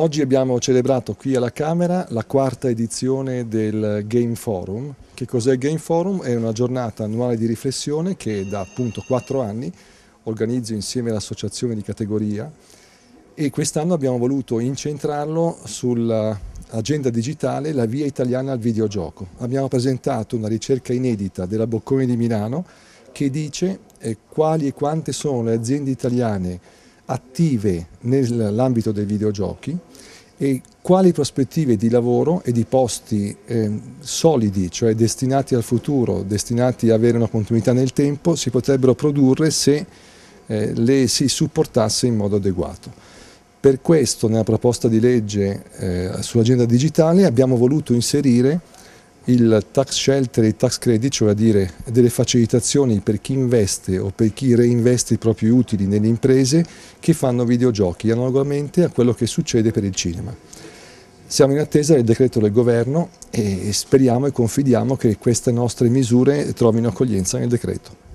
Oggi abbiamo celebrato qui alla Camera la quarta edizione del Game Forum. Che cos'è il Game Forum? È una giornata annuale di riflessione che da appunto quattro anni organizzo insieme all'associazione di categoria e quest'anno abbiamo voluto incentrarlo sull'agenda digitale La via italiana al videogioco. Abbiamo presentato una ricerca inedita della Bocconi di Milano che dice eh, quali e quante sono le aziende italiane attive nell'ambito dei videogiochi e quali prospettive di lavoro e di posti eh, solidi, cioè destinati al futuro, destinati ad avere una continuità nel tempo, si potrebbero produrre se eh, le si supportasse in modo adeguato. Per questo nella proposta di legge eh, sull'agenda digitale abbiamo voluto inserire il tax shelter e il tax credit, cioè a dire delle facilitazioni per chi investe o per chi reinveste i propri utili nelle imprese che fanno videogiochi, analogamente a quello che succede per il cinema. Siamo in attesa del decreto del governo e speriamo e confidiamo che queste nostre misure trovino accoglienza nel decreto.